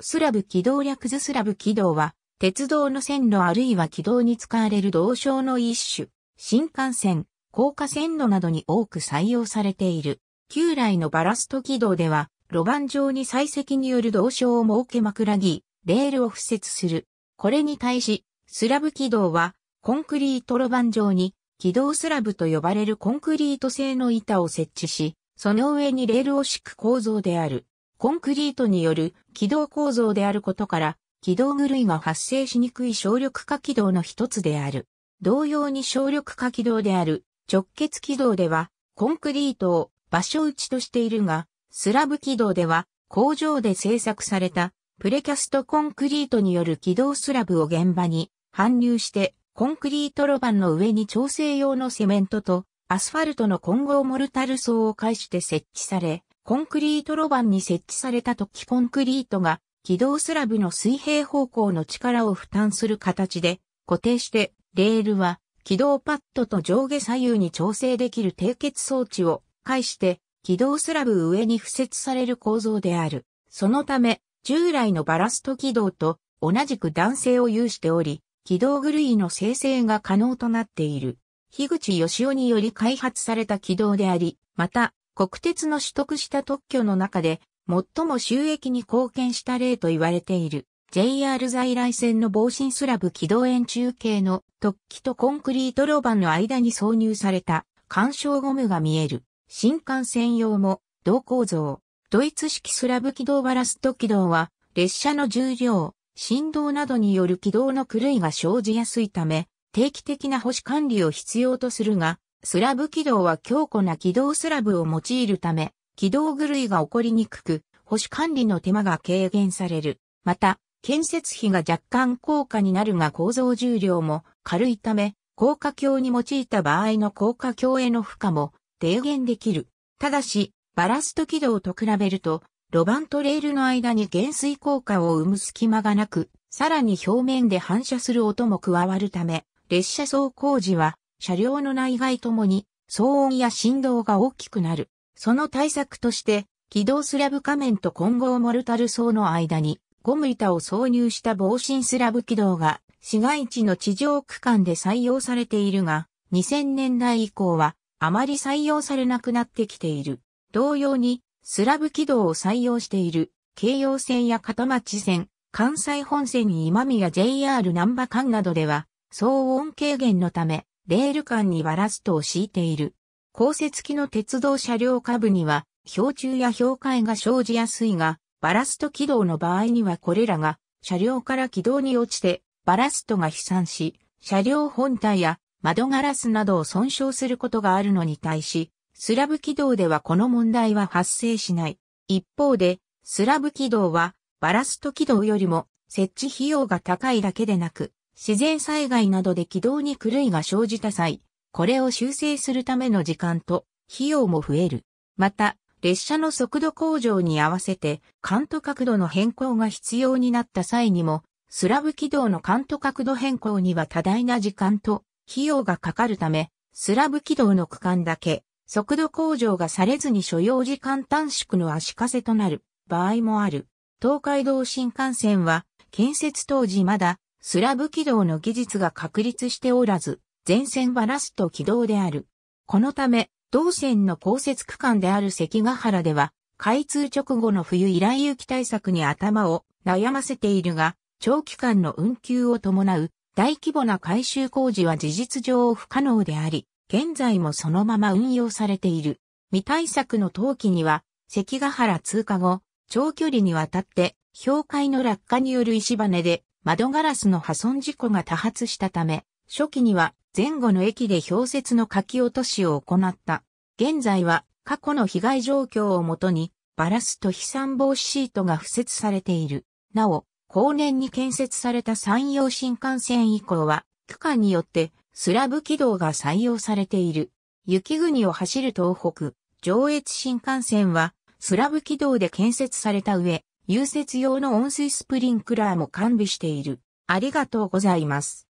スラブ軌道略図スラブ軌道は、鉄道の線路あるいは軌道に使われる道床の一種、新幹線、高架線路などに多く採用されている。旧来のバラスト軌道では、路盤上に採石による道床を設け枕木、レールを敷設する。これに対し、スラブ軌道は、コンクリート路盤上に、軌道スラブと呼ばれるコンクリート製の板を設置し、その上にレールを敷く構造である。コンクリートによる軌道構造であることから、軌道狂いが発生しにくい省力化軌道の一つである。同様に省力化軌道である直結軌道では、コンクリートを場所打ちとしているが、スラブ軌道では工場で製作されたプレキャストコンクリートによる軌道スラブを現場に搬入してコンクリート路盤の上に調整用のセメントとアスファルトの混合モルタル層を介して設置され、コンクリート路盤に設置された時コンクリートが軌道スラブの水平方向の力を負担する形で固定してレールは軌道パッドと上下左右に調整できる締結装置を介して軌道スラブ上に付設される構造である。そのため従来のバラスト軌道と同じく弾性を有しており軌道狂いの生成が可能となっている。樋口義雄により開発された軌道であり、また、国鉄の取得した特許の中で、最も収益に貢献した例と言われている、JR 在来線の防振スラブ軌道円柱形の突起とコンクリート路盤の間に挿入された干渉ゴムが見える。新幹線用も同構造。ドイツ式スラブ軌道バラスト軌道は列車の重量、振動などによる軌道の狂いが生じやすいため定期的な保守管理を必要とするがスラブ軌道は強固な軌道スラブを用いるため、軌道狂いが起こりにくく、保守管理の手間が軽減される。また、建設費が若干高価になるが構造重量も軽いため、高架橋に用いた場合の高架橋への負荷も低減できる。ただし、バラスト軌道と比べると、路盤とレールの間に減衰効果を生む隙間がなく、さらに表面で反射する音も加わるため、列車走行時は車両の内外ともに騒音や振動が大きくなる。その対策として、軌道スラブ仮面と混合モルタル層の間にゴム板を挿入した防振スラブ軌道が市街地の地上区間で採用されているが、2000年代以降はあまり採用されなくなってきている。同様にスラブ軌道を採用している京葉線や片町線、関西本線今宮 JR 南波間などでは騒音軽減のためレール間にバラストを敷いている。降雪機の鉄道車両下部には、氷柱や氷塊が生じやすいが、バラスト軌道の場合にはこれらが、車両から軌道に落ちて、バラストが飛散し、車両本体や窓ガラスなどを損傷することがあるのに対し、スラブ軌道ではこの問題は発生しない。一方で、スラブ軌道は、バラスト軌道よりも設置費用が高いだけでなく、自然災害などで軌道に狂いが生じた際、これを修正するための時間と費用も増える。また、列車の速度向上に合わせて、カント角度の変更が必要になった際にも、スラブ軌道のカント角度変更には多大な時間と費用がかかるため、スラブ軌道の区間だけ、速度向上がされずに所要時間短縮の足かせとなる場合もある。東海道新幹線は、建設当時まだスラブ軌道の技術が確立しておらず、全線はラスト軌道である。このため、同線の降雪区間である関ヶ原では、開通直後の冬以来雪対策に頭を悩ませているが、長期間の運休を伴う大規模な改修工事は事実上不可能であり、現在もそのまま運用されている。未対策の冬季には、関ヶ原通過後、長距離にわたって、氷海の落下による石羽で窓ガラスの破損事故が多発したため、初期には前後の駅で氷雪の書き落としを行った。現在は過去の被害状況をもとにバラスト飛散防止シートが付設されている。なお、後年に建設された山陽新幹線以降は区間によってスラブ軌道が採用されている。雪国を走る東北、上越新幹線はスラブ軌道で建設された上、融雪用の温水スプリンクラーも完備している。ありがとうございます。